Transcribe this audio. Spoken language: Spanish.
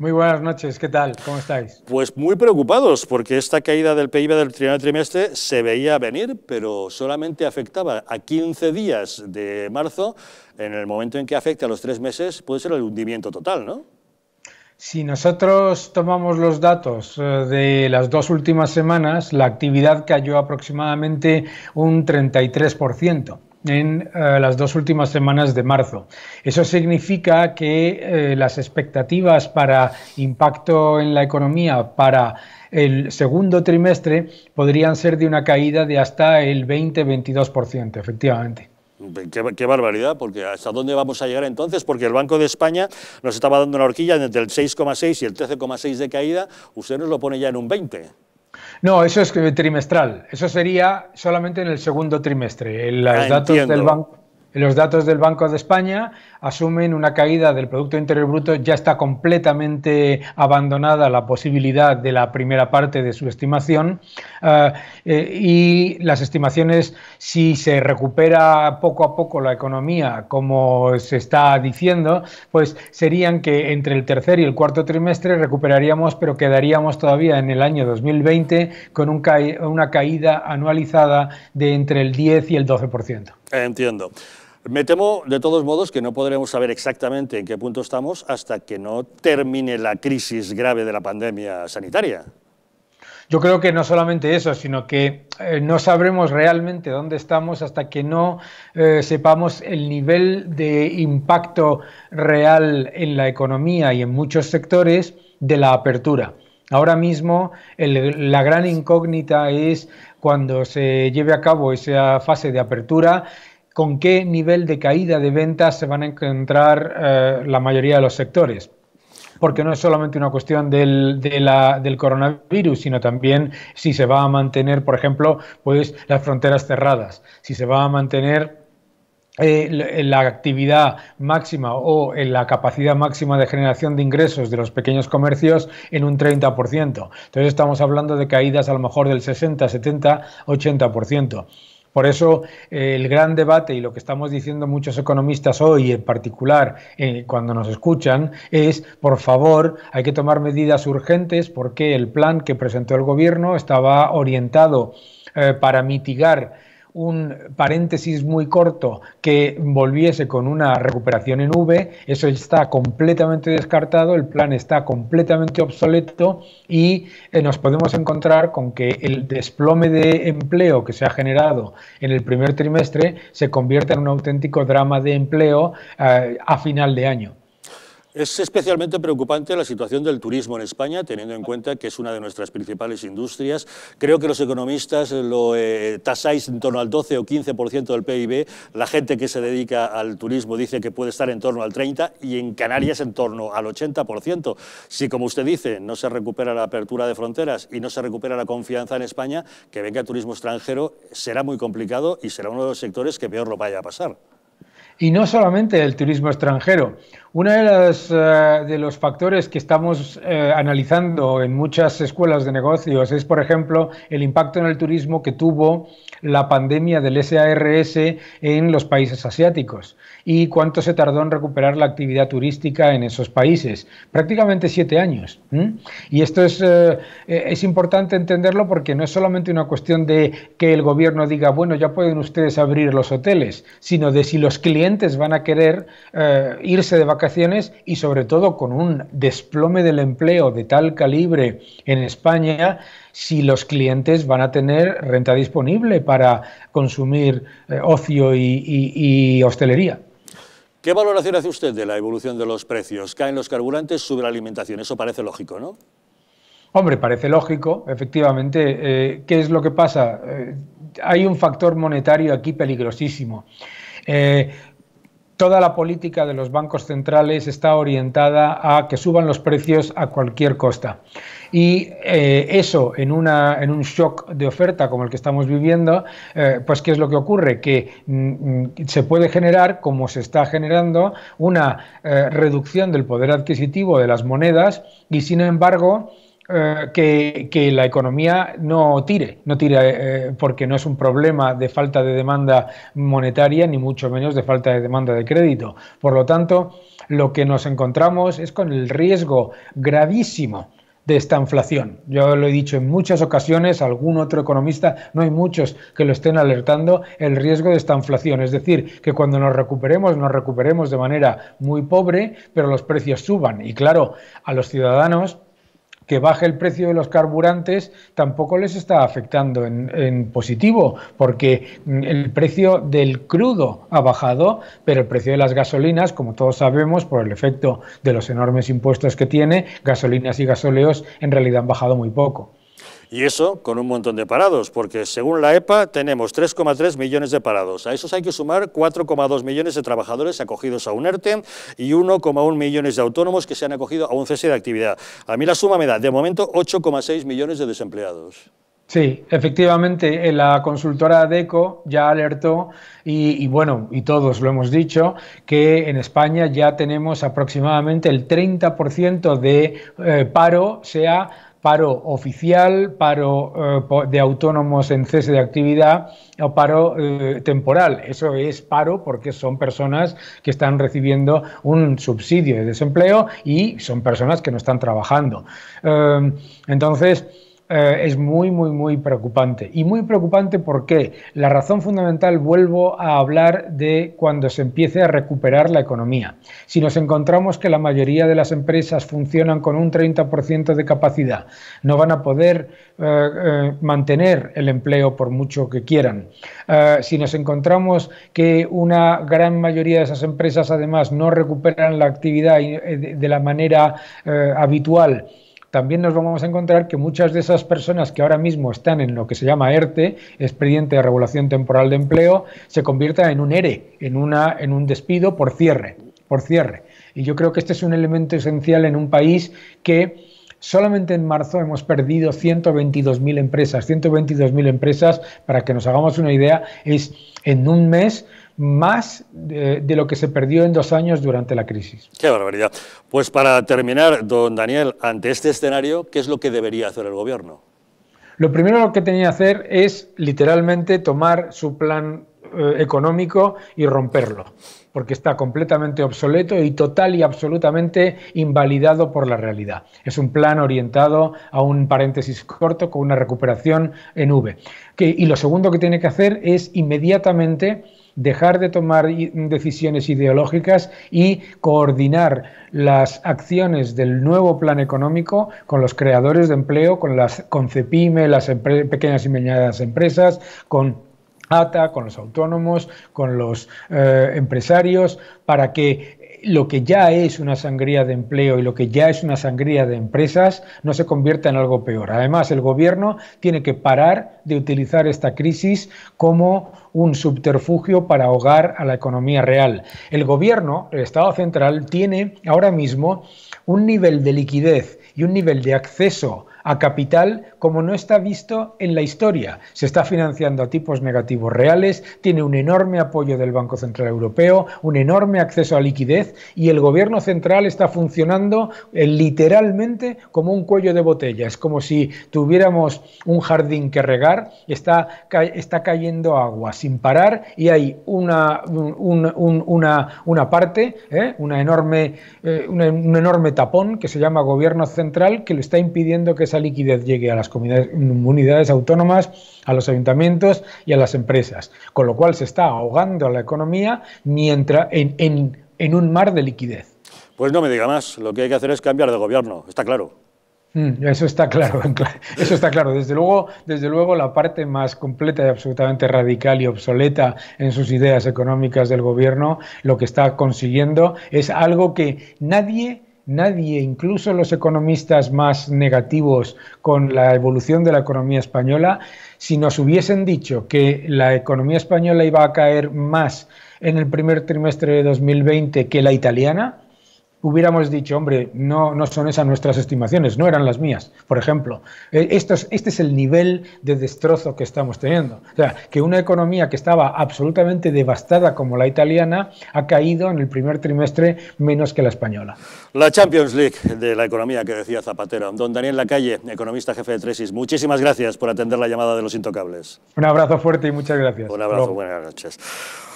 Muy buenas noches, ¿qué tal? ¿Cómo estáis? Pues muy preocupados, porque esta caída del PIB del primer trimestre se veía venir, pero solamente afectaba a 15 días de marzo. En el momento en que afecta a los tres meses, puede ser el hundimiento total, ¿no? Si nosotros tomamos los datos eh, de las dos últimas semanas, la actividad cayó aproximadamente un 33% en eh, las dos últimas semanas de marzo. Eso significa que eh, las expectativas para impacto en la economía para el segundo trimestre podrían ser de una caída de hasta el 20-22%, efectivamente. Qué, qué, barbaridad, porque ¿hasta dónde vamos a llegar entonces? Porque el Banco de España nos estaba dando una horquilla entre el 6,6 y el 13,6 de caída, usted nos lo pone ya en un 20. No, eso es trimestral. Eso sería solamente en el segundo trimestre. Los ah, datos del banco. Los datos del Banco de España asumen una caída del Producto Interior Bruto, ya está completamente abandonada la posibilidad de la primera parte de su estimación eh, eh, y las estimaciones, si se recupera poco a poco la economía, como se está diciendo, pues serían que entre el tercer y el cuarto trimestre recuperaríamos, pero quedaríamos todavía en el año 2020 con una caída anualizada de entre el 10 y el 12%. Entiendo. Me temo, de todos modos, que no podremos saber exactamente en qué punto estamos hasta que no termine la crisis grave de la pandemia sanitaria. Yo creo que no solamente eso, sino que eh, no sabremos realmente dónde estamos hasta que no eh, sepamos el nivel de impacto real en la economía y en muchos sectores de la apertura. Ahora mismo la gran incógnita es cuando se lleve a cabo esa fase de apertura, con qué nivel de caída de ventas se van a encontrar eh, la mayoría de los sectores porque no es solamente una cuestión del, coronavirus, sino también si se va a mantener, por ejemplo, pues las fronteras cerradas, si se va a mantener eh, la, actividad máxima o en eh, la capacidad máxima de generación de ingresos de los pequeños comercios en un 30%. Entonces estamos hablando de caídas a lo mejor del 60, 70, 80%. Por eso eh, el gran debate y lo que estamos diciendo muchos economistas hoy, en particular eh, cuando nos escuchan, es, por favor, hay que tomar medidas urgentes porque el plan que presentó el gobierno estaba orientado eh, para mitigar un paréntesis muy corto que volviese con una recuperación en V, eso está completamente descartado, el plan está completamente obsoleto y eh, nos podemos encontrar con que el desplome de empleo que se ha generado en el primer trimestre se convierta en un auténtico drama de empleo eh, a final de año. Es especialmente preocupante la situación del turismo en España, teniendo en cuenta que es una de nuestras principales industrias. Creo que los economistas lo eh, tasáis en torno al 12 o 15% del PIB. La gente que se dedica al turismo dice que puede estar en torno al 30% y en Canarias en torno al 80%. Si, como usted dice, no se recupera la apertura de fronteras y no se recupera la confianza en España, que venga turismo extranjero será muy complicado y será uno de los sectores que peor lo vaya a pasar. Y no solamente el turismo extranjero. Uno de los, eh, de los factores que estamos eh, analizando en muchas escuelas de negocios es, por ejemplo, el impacto en el turismo que tuvo la pandemia del SARS en los países asiáticos y cuánto se tardó en recuperar la actividad turística en esos países. Prácticamente siete años. Y esto es, eh, es importante entenderlo porque no es solamente una cuestión de que el gobierno diga, bueno, ya pueden ustedes abrir los hoteles, sino de si los clientes van a querer irse de vacaciones y sobre todo con un desplome del empleo de tal calibre en España, si los clientes van a tener renta disponible para consumir eh, ocio y, hostelería. ¿Qué valoración hace usted de la evolución de los precios? Caen los carburantes, sube la alimentación. Eso parece lógico, ¿no? Hombre, parece lógico, efectivamente. Eh, ¿Qué es lo que pasa? Eh, hay un factor monetario aquí peligrosísimo toda la política de los bancos centrales está orientada a que suban los precios a cualquier costa. Y eh, eso en, en un shock de oferta como el que estamos viviendo, eh, pues ¿qué es lo que ocurre? Que mm, mm, se puede generar, como se está generando, una eh, reducción del poder adquisitivo de las monedas y sin embargo eh, que, la economía no tire, no tire eh, porque no es un problema de falta de demanda monetaria ni mucho menos de falta de demanda de crédito. Por lo tanto, lo que nos encontramos es con el riesgo gravísimo de esta inflación. Yo lo he dicho en muchas ocasiones, algún otro economista, no hay muchos que lo estén alertando, el riesgo de esta inflación. Es decir, que cuando nos recuperemos, nos recuperemos de manera muy pobre, pero los precios suban. Y claro, a los ciudadanos que baje el precio de los carburantes tampoco les está afectando en, positivo, porque mm, el precio del crudo ha bajado, pero el precio de las gasolinas, como todos sabemos, por el efecto de los enormes impuestos que tiene, gasolinas y gasóleos en realidad han bajado muy poco. Y eso con un montón de parados, porque según la EPA tenemos 3,3 millones de parados. A esos hay que sumar 4,2 millones de trabajadores acogidos a un ERTE y 1,1 millones de autónomos que se han acogido a un cese de actividad. A mí la suma me da, de momento, 8,6 millones de desempleados. Sí, efectivamente, eh, la consultora DECO ya alertó, y, bueno, y todos lo hemos dicho, que en España ya tenemos aproximadamente el 30% de paro, eh, paro, sea paro oficial, paro eh, de autónomos en cese de actividad o paro eh, temporal. Eso es paro porque son personas que están recibiendo un subsidio de desempleo y son personas que no están trabajando. Eh, entonces, eh, es muy, muy, muy preocupante. Y muy preocupante porque la razón fundamental, vuelvo a hablar de cuando se empiece a recuperar la economía. Si nos encontramos que la mayoría de las empresas funcionan con un 30% de capacidad, no van a poder eh, eh, mantener el empleo por mucho que quieran. si nos encontramos que una gran mayoría de esas empresas además no recuperan la actividad de la manera habitual, también nos vamos a encontrar que muchas de esas personas que ahora mismo están en lo que se llama ERTE, expediente de regulación temporal de empleo, se conviertan en un ERE, en, una, en un despido por cierre, por cierre. Y yo creo que este es un elemento esencial en un país que Solamente en marzo hemos perdido 122.000 empresas. 122.000 empresas, para que nos hagamos una idea, es en un mes más de, lo que se perdió en dos años durante la crisis. Qué barbaridad. Pues para terminar, don Daniel, ante este escenario, ¿qué es lo que debería hacer el gobierno? Lo primero que tenía que hacer es literalmente tomar su plan eh, económico y romperlo, porque está completamente obsoleto y total y absolutamente invalidado por la realidad. Es un plan orientado a un paréntesis corto con una recuperación en V. y lo segundo que tiene que hacer es inmediatamente dejar de tomar decisiones ideológicas y coordinar las acciones del nuevo plan económico con los creadores de empleo, con las con CEPIME, las pequeñas y medianas empresas, con con los autónomos, con los eh, empresarios, para que lo que ya es una sangría de empleo y lo que ya es una sangría de empresas no se convierta en algo peor. Además, el gobierno tiene que parar de utilizar esta crisis como un subterfugio para ahogar a la economía real. El gobierno, el Estado central, tiene ahora mismo un nivel de liquidez y un nivel de acceso a capital como no está visto en la historia. Se está financiando a tipos negativos reales, tiene un enorme apoyo del Banco Central Europeo, un enorme acceso a liquidez y el gobierno central está funcionando eh, literalmente como un cuello de botella. Es como si tuviéramos un jardín que regar, está, está cayendo agua sin parar y hay una, una, una parte, eh, una enorme, eh, un enorme tapón que se llama gobierno central que lo está impidiendo que esa liquidez llegue a las comunidades autónomas, a los ayuntamientos y a las empresas, con lo cual se está ahogando a la economía mientras en, en, un mar de liquidez. Pues no me diga más, lo que hay que hacer es cambiar de gobierno, está claro. Mm, eso está claro, eso está claro. Desde luego, desde luego, la parte más completa y absolutamente radical y obsoleta en sus ideas económicas del gobierno, lo que está consiguiendo es algo que nadie nadie, incluso los economistas más negativos con la evolución de la economía española, si nos hubiesen dicho que la economía española iba a caer más en el primer trimestre de 2020 que la italiana, hubiéramos dicho, hombre, no, no son esas nuestras estimaciones, no eran las mías, por ejemplo. Eh, Esto este es el nivel de destrozo que estamos teniendo. O sea, que una economía que estaba absolutamente devastada como la italiana ha caído en el primer trimestre menos que la española. La Champions League de la economía que decía Zapatero. Don Daniel Lacalle, economista jefe de Tresis, muchísimas gracias por atender la llamada de los intocables. Un abrazo fuerte y muchas gracias. Un abrazo, buenas noches.